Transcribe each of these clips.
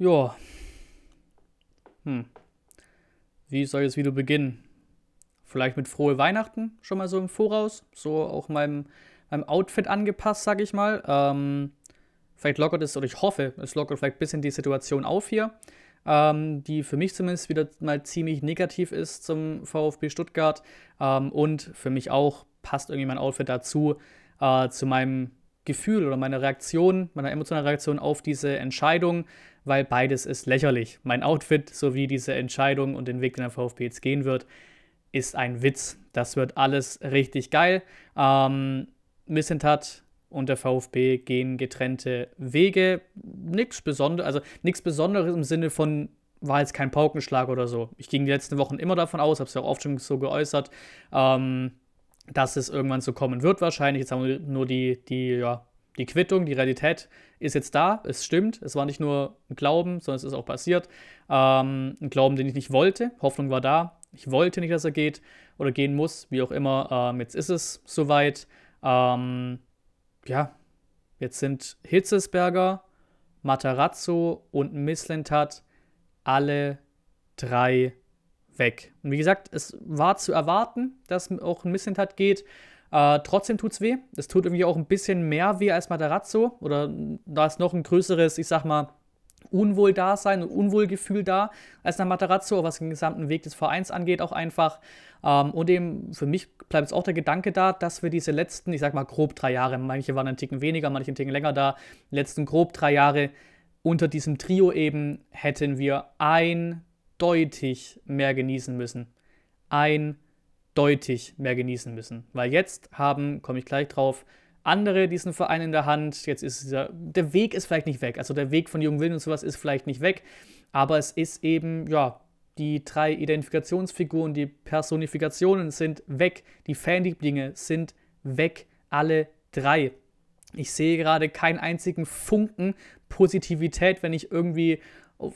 Ja. Hm. Wie soll das Video beginnen? Vielleicht mit frohe Weihnachten schon mal so im Voraus, so auch meinem, meinem Outfit angepasst, sag ich mal. Ähm, vielleicht lockert es, oder ich hoffe, es lockert vielleicht ein bisschen die Situation auf hier, ähm, die für mich zumindest wieder mal ziemlich negativ ist zum VfB Stuttgart. Ähm, und für mich auch passt irgendwie mein Outfit dazu, äh, zu meinem Gefühl oder meine Reaktion, meine emotionale Reaktion auf diese Entscheidung, weil beides ist lächerlich. Mein Outfit sowie diese Entscheidung und den Weg, den der VfB jetzt gehen wird, ist ein Witz. Das wird alles richtig geil. Ähm, Missentat und der VfB gehen getrennte Wege. Nichts Besonderes, also nichts Besonderes im Sinne von war jetzt kein Paukenschlag oder so. Ich ging die letzten Wochen immer davon aus, habe es ja auch oft schon so geäußert. Ähm, dass es irgendwann so kommen wird wahrscheinlich. Jetzt haben wir nur die, die, ja, die Quittung, die Realität ist jetzt da, es stimmt. Es war nicht nur ein Glauben, sondern es ist auch passiert. Ähm, ein Glauben, den ich nicht wollte. Hoffnung war da. Ich wollte nicht, dass er geht oder gehen muss, wie auch immer. Ähm, jetzt ist es soweit. Ähm, ja, jetzt sind Hitzesberger, Matarazzo und Misslentat alle drei weg. Und wie gesagt, es war zu erwarten, dass auch ein Missentat halt geht. Äh, trotzdem es weh. Es tut irgendwie auch ein bisschen mehr weh als Matarazzo. Oder da ist noch ein größeres, ich sag mal, Unwohldasein und Unwohlgefühl da als nach Matarazzo, was den gesamten Weg des Vereins angeht, auch einfach. Ähm, und eben für mich bleibt es auch der Gedanke da, dass wir diese letzten, ich sag mal grob drei Jahre, manche waren einen Ticken weniger, manche einen Ticken länger da, letzten grob drei Jahre unter diesem Trio eben hätten wir ein eindeutig mehr genießen müssen. Eindeutig mehr genießen müssen. Weil jetzt haben, komme ich gleich drauf, andere diesen Verein in der Hand. Jetzt ist dieser, der Weg ist vielleicht nicht weg. Also der Weg von Jungen Willen und sowas ist vielleicht nicht weg. Aber es ist eben, ja, die drei Identifikationsfiguren, die Personifikationen sind weg. Die Fanlieblinge sind weg. Alle drei. Ich sehe gerade keinen einzigen Funken Positivität, wenn ich irgendwie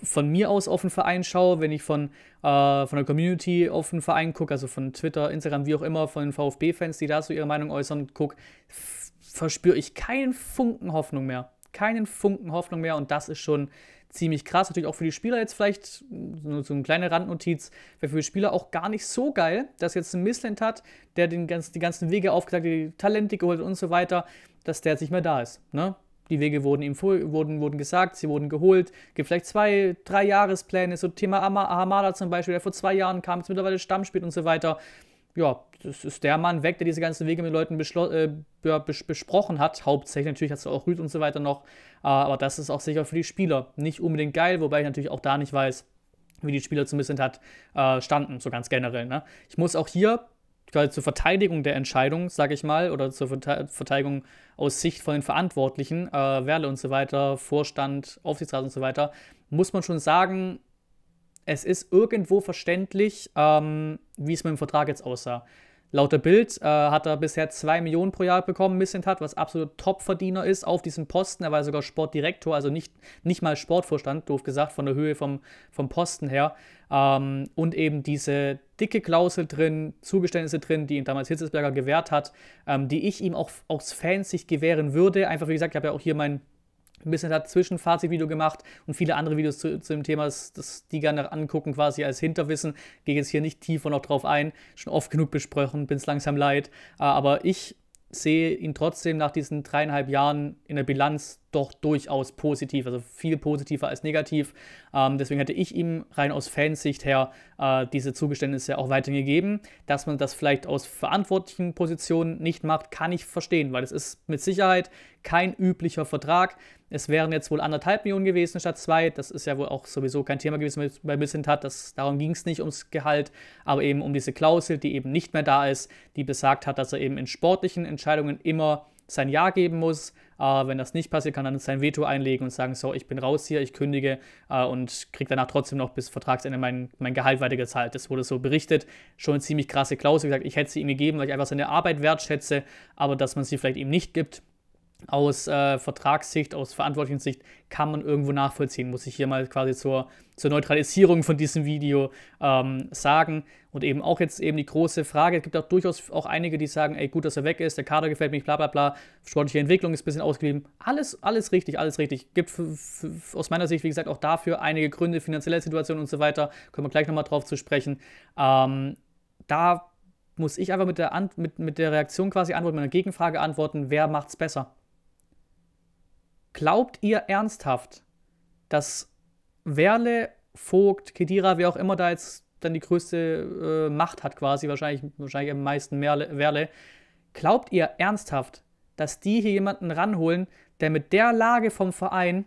von mir aus auf den Verein schaue, wenn ich von, äh, von der Community auf den Verein gucke, also von Twitter, Instagram, wie auch immer, von den VfB-Fans, die dazu ihre Meinung äußern, gucke, verspüre ich keinen Funken Hoffnung mehr. Keinen Funken Hoffnung mehr und das ist schon ziemlich krass. Natürlich auch für die Spieler jetzt vielleicht, nur so eine kleine Randnotiz, wäre für die Spieler auch gar nicht so geil, dass jetzt ein Missland hat, der den ganz, die ganzen Wege aufgesagt, die Talente geholt und so weiter, dass der jetzt nicht mehr da ist. Ne? Die Wege wurden ihm wurden, wurden gesagt, sie wurden geholt. Gibt vielleicht zwei, drei Jahrespläne. So Thema Hamada zum Beispiel, der vor zwei Jahren kam, jetzt mittlerweile Stamm und so weiter. Ja, das ist der Mann weg, der diese ganzen Wege mit Leuten äh, ja, bes besprochen hat. Hauptsächlich natürlich hat es auch Rüd und so weiter noch. Äh, aber das ist auch sicher für die Spieler nicht unbedingt geil, wobei ich natürlich auch da nicht weiß, wie die Spieler zumindest hat, äh, standen, so ganz generell. Ne? Ich muss auch hier quasi zur Verteidigung der Entscheidung, sage ich mal, oder zur Verteidigung aus Sicht von den Verantwortlichen, äh, Werle und so weiter, Vorstand, Aufsichtsrat und so weiter, muss man schon sagen, es ist irgendwo verständlich, ähm, wie es mit dem Vertrag jetzt aussah. Laut der Bild äh, hat er bisher 2 Millionen pro Jahr bekommen, Missing Missentat, was absolut Topverdiener ist auf diesem Posten. Er war sogar Sportdirektor, also nicht, nicht mal Sportvorstand, doof gesagt, von der Höhe vom, vom Posten her. Ähm, und eben diese dicke Klausel drin, Zugeständnisse drin, die ihm damals Hitzelsberger gewährt hat, ähm, die ich ihm auch aus Fansicht gewähren würde. Einfach wie gesagt, ich habe ja auch hier meinen ein bisschen dazwischen Fazitvideo gemacht und viele andere Videos zu, zu dem Thema, das, das die gerne angucken, quasi als Hinterwissen. Gehe jetzt hier nicht tiefer noch drauf ein, schon oft genug besprochen, bin es langsam leid. Ah, aber ich sehe ihn trotzdem nach diesen dreieinhalb Jahren in der Bilanz doch durchaus positiv, also viel positiver als negativ. Ähm, deswegen hätte ich ihm rein aus Fansicht her äh, diese Zugeständnisse auch weiterhin gegeben. Dass man das vielleicht aus verantwortlichen Positionen nicht macht, kann ich verstehen, weil es ist mit Sicherheit kein üblicher Vertrag. Es wären jetzt wohl anderthalb Millionen gewesen statt zwei. Das ist ja wohl auch sowieso kein Thema gewesen bei Bissent hat. darum ging es nicht ums Gehalt, aber eben um diese Klausel, die eben nicht mehr da ist, die besagt hat, dass er eben in sportlichen Entscheidungen immer sein Ja geben muss. Äh, wenn das nicht passiert, kann er dann sein Veto einlegen und sagen, so, ich bin raus hier, ich kündige äh, und kriege danach trotzdem noch bis Vertragsende mein, mein Gehalt weitergezahlt. Das wurde so berichtet. Schon eine ziemlich krasse Klausel. Wie gesagt, ich hätte sie ihm gegeben, weil ich einfach seine Arbeit wertschätze, aber dass man sie vielleicht ihm nicht gibt, aus äh, Vertragssicht, aus verantwortlichen Sicht kann man irgendwo nachvollziehen, muss ich hier mal quasi zur, zur Neutralisierung von diesem Video ähm, sagen. Und eben auch jetzt eben die große Frage, es gibt auch durchaus auch einige, die sagen, ey, gut, dass er weg ist, der Kader gefällt mir bla bla bla, sportliche Entwicklung ist ein bisschen ausgeblieben. Alles, alles richtig, alles richtig. Gibt aus meiner Sicht, wie gesagt, auch dafür einige Gründe, finanzielle Situation und so weiter, können wir gleich nochmal drauf zu sprechen. Ähm, da muss ich einfach mit der, mit, mit der Reaktion quasi antworten, mit einer Gegenfrage antworten, wer macht es besser? Glaubt ihr ernsthaft, dass Werle, Vogt, Kedira, wer auch immer da jetzt dann die größte äh, Macht hat quasi, wahrscheinlich, wahrscheinlich am meisten Merle, Werle, glaubt ihr ernsthaft, dass die hier jemanden ranholen, der mit der Lage vom Verein,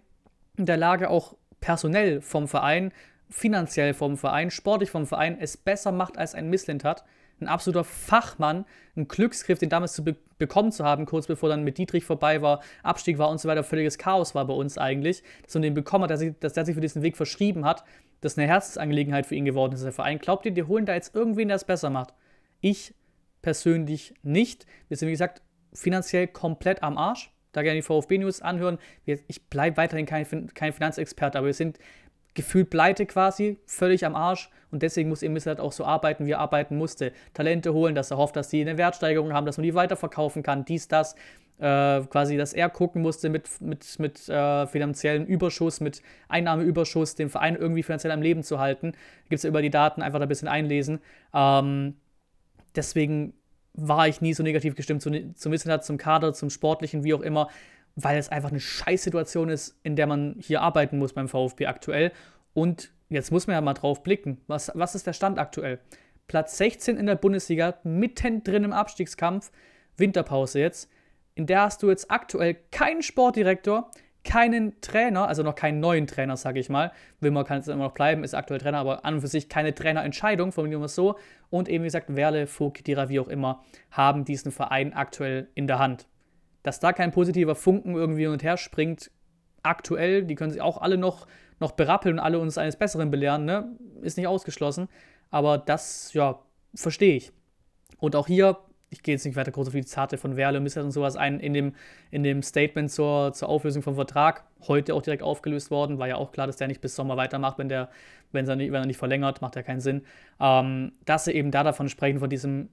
der Lage auch personell vom Verein, finanziell vom Verein, sportlich vom Verein, es besser macht als ein Missland hat? ein absoluter Fachmann, ein Glücksgriff, den damals zu be bekommen zu haben, kurz bevor dann mit Dietrich vorbei war, Abstieg war und so weiter, völliges Chaos war bei uns eigentlich, dass man den bekommen hat, dass, ich, dass der sich für diesen Weg verschrieben hat, dass eine Herzensangelegenheit für ihn geworden ist, der Verein. Glaubt ihr, die holen da jetzt irgendwen, der es besser macht? Ich persönlich nicht. Wir sind, wie gesagt, finanziell komplett am Arsch. Da gerne die VfB-News anhören. Ich bleibe weiterhin kein, kein Finanzexperte, aber wir sind gefühlt pleite quasi, völlig am Arsch. Und deswegen muss eben halt auch so arbeiten, wie er arbeiten musste. Talente holen, dass er hofft, dass sie eine Wertsteigerung haben, dass man die weiterverkaufen kann, dies, das. Äh, quasi, dass er gucken musste mit, mit, mit äh, finanziellen Überschuss, mit Einnahmeüberschuss, den Verein irgendwie finanziell am Leben zu halten. Gibt es ja über die Daten, einfach da ein bisschen einlesen. Ähm, deswegen war ich nie so negativ gestimmt zu, zum Wissenheit, halt zum Kader, zum Sportlichen, wie auch immer weil es einfach eine Scheißsituation ist, in der man hier arbeiten muss beim VfB aktuell. Und jetzt muss man ja mal drauf blicken. Was, was ist der Stand aktuell? Platz 16 in der Bundesliga, mittendrin im Abstiegskampf, Winterpause jetzt. In der hast du jetzt aktuell keinen Sportdirektor, keinen Trainer, also noch keinen neuen Trainer, sage ich mal. Wilmer kann jetzt immer noch bleiben, ist aktuell Trainer, aber an und für sich keine Trainerentscheidung, formulieren wir es so. Und eben, wie gesagt, Werle, Vogt, Dira, wie auch immer, haben diesen Verein aktuell in der Hand dass da kein positiver Funken irgendwie hin und her springt, aktuell, die können sich auch alle noch, noch berappeln und alle uns eines Besseren belehren, ne? ist nicht ausgeschlossen. Aber das, ja, verstehe ich. Und auch hier, ich gehe jetzt nicht weiter groß auf die Zarte von Werle, und Misset und sowas ein, in dem, in dem Statement zur, zur Auflösung vom Vertrag, heute auch direkt aufgelöst worden, war ja auch klar, dass der nicht bis Sommer weitermacht, wenn, der, wenn, er, nicht, wenn er nicht verlängert, macht ja keinen Sinn. Ähm, dass sie eben da davon sprechen, von diesem,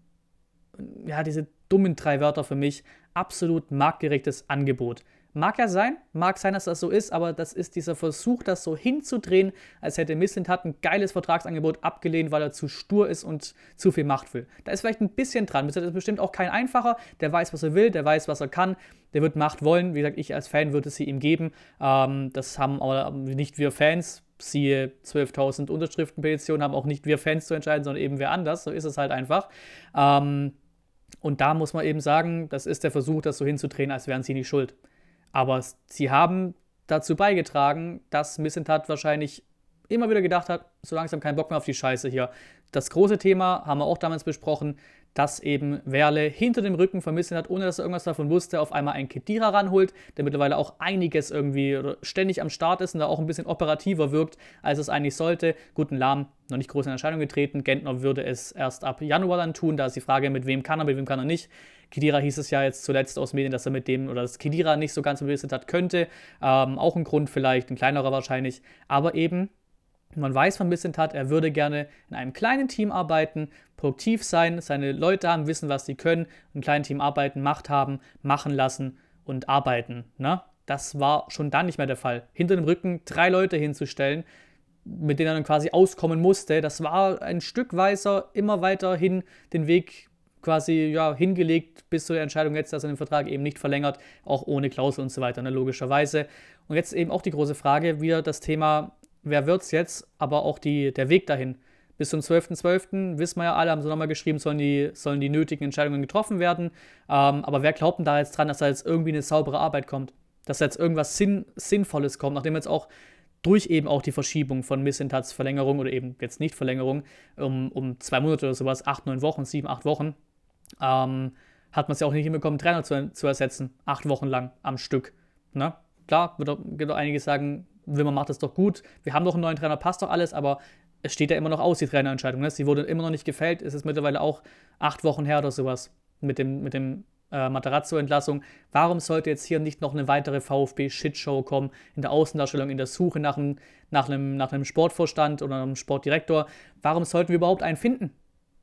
ja, diese dummen drei Wörter für mich. Absolut marktgerechtes Angebot. Mag ja sein, mag sein, dass das so ist, aber das ist dieser Versuch, das so hinzudrehen, als hätte Missentat ein geiles Vertragsangebot abgelehnt, weil er zu stur ist und zu viel Macht will. Da ist vielleicht ein bisschen dran. Missentat ist bestimmt auch kein einfacher, der weiß, was er will, der weiß, was er kann, der wird Macht wollen. Wie gesagt, ich als Fan würde sie ihm geben. Ähm, das haben aber nicht wir Fans, siehe 12.000 Unterschriftenpetitionen, haben auch nicht wir Fans zu entscheiden, sondern eben wer anders. So ist es halt einfach. Ähm, und da muss man eben sagen, das ist der Versuch, das so hinzudrehen, als wären sie nicht schuld. Aber sie haben dazu beigetragen, dass Missentat wahrscheinlich immer wieder gedacht hat, so langsam keinen Bock mehr auf die Scheiße hier. Das große Thema haben wir auch damals besprochen, dass eben Werle hinter dem Rücken vermissen hat, ohne dass er irgendwas davon wusste, auf einmal einen Kedira ranholt, der mittlerweile auch einiges irgendwie ständig am Start ist und da auch ein bisschen operativer wirkt, als es eigentlich sollte. Guten Lahm noch nicht groß in Entscheidung getreten. Gentner würde es erst ab Januar dann tun. Da ist die Frage, mit wem kann er, mit wem kann er nicht. Kedira hieß es ja jetzt zuletzt aus Medien, dass er mit dem oder dass Kedira nicht so ganz bewusst hat könnte. Ähm, auch ein Grund vielleicht, ein kleinerer wahrscheinlich. Aber eben man weiß von Missentat, er würde gerne in einem kleinen Team arbeiten, produktiv sein, seine Leute haben, wissen, was sie können, im kleinen Team arbeiten, Macht haben, machen lassen und arbeiten. Ne? Das war schon dann nicht mehr der Fall. Hinter dem Rücken drei Leute hinzustellen, mit denen er dann quasi auskommen musste, das war ein Stück weiser, immer weiter hin den Weg quasi ja, hingelegt bis zur Entscheidung jetzt, dass er den Vertrag eben nicht verlängert, auch ohne Klausel und so weiter, ne, logischerweise. Und jetzt eben auch die große Frage, wieder das Thema wer wird es jetzt, aber auch die, der Weg dahin. Bis zum 12.12. .12. wissen wir ja alle, haben sie nochmal geschrieben, sollen die, sollen die nötigen Entscheidungen getroffen werden. Ähm, aber wer glaubt denn da jetzt dran, dass da jetzt irgendwie eine saubere Arbeit kommt? Dass da jetzt irgendwas Sinn, Sinnvolles kommt, nachdem jetzt auch durch eben auch die Verschiebung von Missentats Verlängerung oder eben jetzt nicht Verlängerung um, um zwei Monate oder sowas, acht, neun Wochen, sieben, acht Wochen, ähm, hat man es ja auch nicht hinbekommen, Trainer zu, zu ersetzen, acht Wochen lang am Stück. Ne? Klar, wird auch, wird auch einige sagen, Wimmer macht es doch gut, wir haben doch einen neuen Trainer, passt doch alles, aber es steht ja immer noch aus, die Trainerentscheidung. Ne? Sie wurde immer noch nicht gefällt, es ist mittlerweile auch acht Wochen her oder sowas mit dem, mit dem äh, Materazzo-Entlassung. Warum sollte jetzt hier nicht noch eine weitere VfB-Shitshow kommen in der Außendarstellung, in der Suche nach einem, nach, einem, nach einem Sportvorstand oder einem Sportdirektor? Warum sollten wir überhaupt einen finden?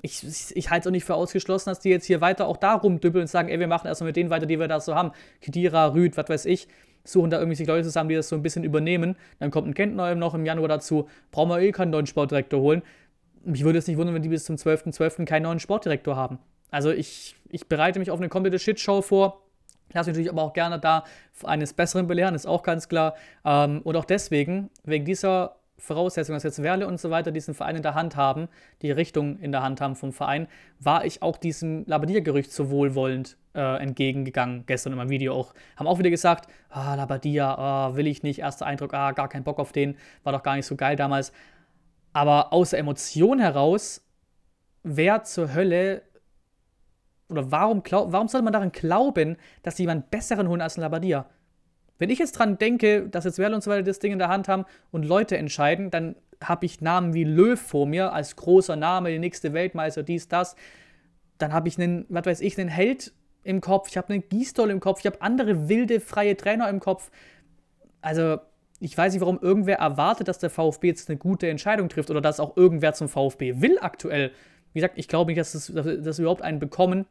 ich, ich, ich halte es auch nicht für ausgeschlossen, dass die jetzt hier weiter auch da rumdüppeln und sagen, ey, wir machen erstmal mit denen weiter, die wir da so haben. Kedira, Rüd, was weiß ich, suchen da irgendwie sich Leute zusammen, die das so ein bisschen übernehmen. Dann kommt ein Kentner noch im Januar dazu. Brauchen wir eh keinen neuen Sportdirektor holen. Mich würde es nicht wundern, wenn die bis zum 12.12. .12. keinen neuen Sportdirektor haben. Also ich, ich bereite mich auf eine komplette Shitshow vor. Lass mich natürlich aber auch gerne da eines Besseren belehren, ist auch ganz klar. Ähm, und auch deswegen, wegen dieser Voraussetzung, dass jetzt Werle und so weiter diesen Verein in der Hand haben, die Richtung in der Hand haben vom Verein, war ich auch diesem Labadia-Gerücht so wohlwollend äh, entgegengegangen. Gestern in meinem Video auch. Haben auch wieder gesagt, ah, Labadia, ah, will ich nicht, erster Eindruck, ah, gar keinen Bock auf den, war doch gar nicht so geil damals. Aber aus der Emotion heraus, wer zur Hölle oder warum, warum sollte man daran glauben, dass jemand besseren holen als ein Labadia? Wenn ich jetzt dran denke, dass jetzt Werl und so weiter das Ding in der Hand haben und Leute entscheiden, dann habe ich Namen wie Löw vor mir als großer Name, der nächste Weltmeister, dies, das. Dann habe ich einen, was weiß ich, einen Held im Kopf, ich habe einen Gießdoll im Kopf, ich habe andere wilde, freie Trainer im Kopf. Also, ich weiß nicht, warum irgendwer erwartet, dass der VfB jetzt eine gute Entscheidung trifft oder dass auch irgendwer zum VfB will aktuell. Wie gesagt, ich glaube nicht, dass, es, dass wir überhaupt einen bekommen,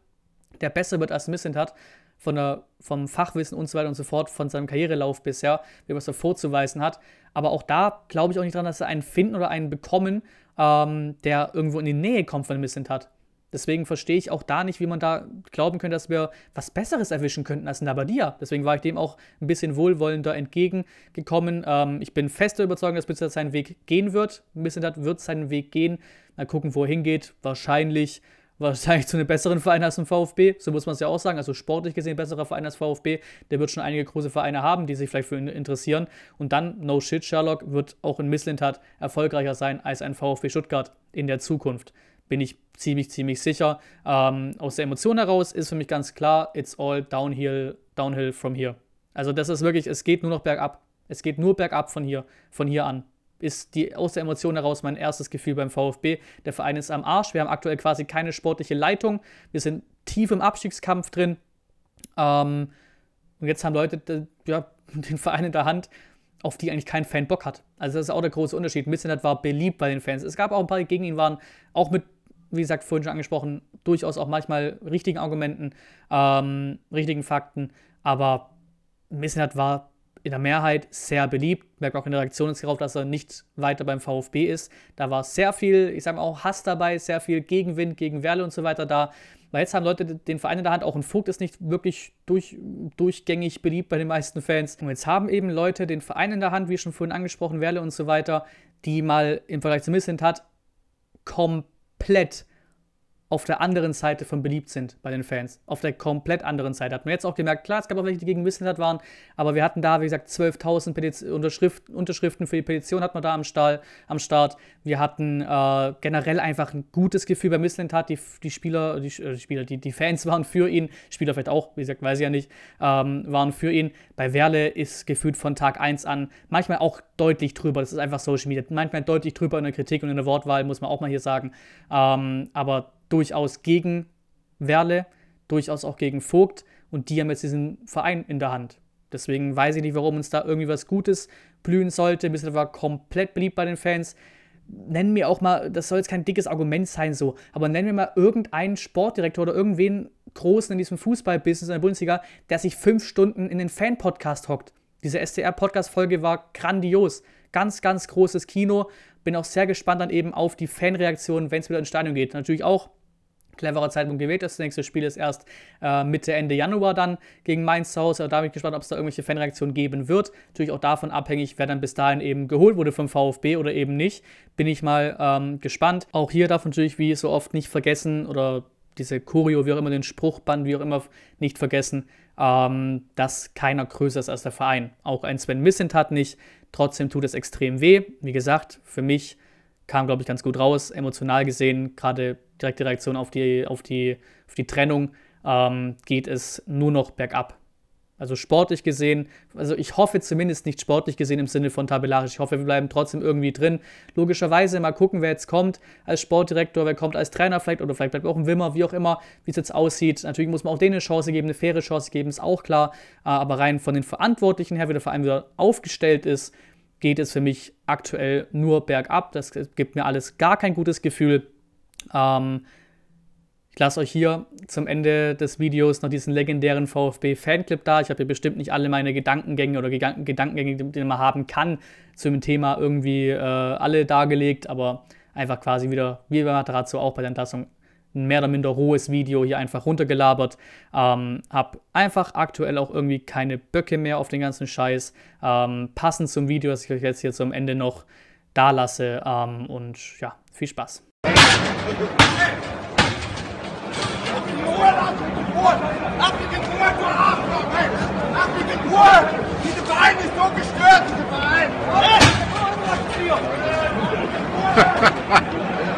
der besser wird als Missent hat von der, vom Fachwissen und so weiter und so fort, von seinem Karrierelauf bisher, wie was er vorzuweisen hat. Aber auch da glaube ich auch nicht dran, dass er einen finden oder einen bekommen, ähm, der irgendwo in die Nähe kommt von Missint hat. Deswegen verstehe ich auch da nicht, wie man da glauben könnte, dass wir was Besseres erwischen könnten als Nabadia. Deswegen war ich dem auch ein bisschen wohlwollender entgegengekommen. Ähm, ich bin fester überzeugt, dass Bizzard seinen Weg gehen wird. Bissendad wird seinen Weg gehen. Mal gucken, wo er hingeht. Wahrscheinlich wahrscheinlich zu einem besseren Verein als dem VfB, so muss man es ja auch sagen, also sportlich gesehen besserer Verein als VfB, der wird schon einige große Vereine haben, die sich vielleicht für ihn interessieren und dann, no shit, Sherlock wird auch in Misslintat erfolgreicher sein als ein VfB Stuttgart in der Zukunft, bin ich ziemlich, ziemlich sicher. Ähm, aus der Emotion heraus ist für mich ganz klar, it's all downhill, downhill from here. Also das ist wirklich, es geht nur noch bergab, es geht nur bergab von hier, von hier an ist die, aus der Emotion heraus mein erstes Gefühl beim VfB. Der Verein ist am Arsch. Wir haben aktuell quasi keine sportliche Leitung. Wir sind tief im Abstiegskampf drin. Ähm, und jetzt haben Leute ja, den Verein in der Hand, auf die eigentlich kein Fan Bock hat. Also das ist auch der große Unterschied. Missentat war beliebt bei den Fans. Es gab auch ein paar, die gegen ihn waren, auch mit, wie gesagt, vorhin schon angesprochen, durchaus auch manchmal richtigen Argumenten, ähm, richtigen Fakten. Aber Missentat war in der Mehrheit sehr beliebt. Merkt man auch in der Reaktion darauf, dass er nicht weiter beim VfB ist. Da war sehr viel, ich sage mal auch Hass dabei, sehr viel Gegenwind gegen Werle und so weiter da. Weil jetzt haben Leute den Verein in der Hand, auch ein Vogt ist nicht wirklich durch, durchgängig beliebt bei den meisten Fans. Und jetzt haben eben Leute den Verein in der Hand, wie schon vorhin angesprochen, Werle und so weiter, die mal im Vergleich zu Missint hat, komplett auf der anderen Seite von beliebt sind bei den Fans. Auf der komplett anderen Seite. Hat man jetzt auch gemerkt, klar, es gab auch welche, die gegen Wissenheit waren, aber wir hatten da, wie gesagt, 12.000 Unterschrift, Unterschriften für die Petition hat man da am, Stahl, am Start. Wir hatten äh, generell einfach ein gutes Gefühl bei Missland hat. Die, die Spieler, die, äh, die Spieler, die, die Fans waren für ihn, Spieler vielleicht auch, wie gesagt, weiß ich ja nicht, ähm, waren für ihn. Bei Werle ist gefühlt von Tag 1 an manchmal auch deutlich drüber. Das ist einfach Social Media. Manchmal deutlich drüber in der Kritik und in der Wortwahl, muss man auch mal hier sagen. Ähm, aber durchaus gegen Werle, durchaus auch gegen Vogt und die haben jetzt diesen Verein in der Hand. Deswegen weiß ich nicht, warum uns da irgendwie was Gutes blühen sollte. Bissell war komplett beliebt bei den Fans. Nennen mir auch mal, das soll jetzt kein dickes Argument sein so, aber nennen wir mal irgendeinen Sportdirektor oder irgendwen Großen in diesem Fußballbusiness in der Bundesliga, der sich fünf Stunden in den Fan-Podcast hockt. Diese SDR-Podcast-Folge war grandios. Ganz, ganz großes Kino. Bin auch sehr gespannt dann eben auf die Fanreaktion, wenn es wieder ins Stadion geht. Natürlich auch cleverer Zeitpunkt gewählt Das nächste Spiel ist erst äh, Mitte, Ende Januar dann gegen Mainz zu Hause. Da bin ich gespannt, ob es da irgendwelche Fanreaktionen geben wird. Natürlich auch davon abhängig, wer dann bis dahin eben geholt wurde vom VfB oder eben nicht. Bin ich mal ähm, gespannt. Auch hier darf natürlich, wie so oft, nicht vergessen oder diese Choreo, wie auch immer, den Spruchband, wie auch immer, nicht vergessen, ähm, dass keiner größer ist als der Verein. Auch ein Sven Missent hat nicht. Trotzdem tut es extrem weh. Wie gesagt, für mich kam, glaube ich, ganz gut raus, emotional gesehen, gerade direkte Reaktion auf die, auf die, auf die Trennung, ähm, geht es nur noch bergab. Also sportlich gesehen, also ich hoffe zumindest nicht sportlich gesehen im Sinne von tabellarisch. Ich hoffe, wir bleiben trotzdem irgendwie drin. Logischerweise mal gucken, wer jetzt kommt als Sportdirektor, wer kommt als Trainer vielleicht oder vielleicht bleibt auch ein Wimmer, wie auch immer, wie es jetzt aussieht. Natürlich muss man auch denen eine Chance geben, eine faire Chance geben, ist auch klar. Äh, aber rein von den Verantwortlichen her, wie der Verein wieder aufgestellt ist, geht es für mich aktuell nur bergab. Das gibt mir alles gar kein gutes Gefühl. Ähm, ich lasse euch hier zum Ende des Videos noch diesen legendären VfB-Fanclip da. Ich habe hier bestimmt nicht alle meine Gedankengänge oder Gedankengänge, die man haben kann, zum Thema irgendwie äh, alle dargelegt, aber einfach quasi wieder, wie bei Materazzo auch bei der Entlassung, ein mehr oder minder rohes Video hier einfach runtergelabert. Ähm, hab einfach aktuell auch irgendwie keine Böcke mehr auf den ganzen Scheiß. Ähm, passend zum Video, das ich euch jetzt hier zum Ende noch da lasse. Ähm, und ja, viel Spaß. Diese Verein ist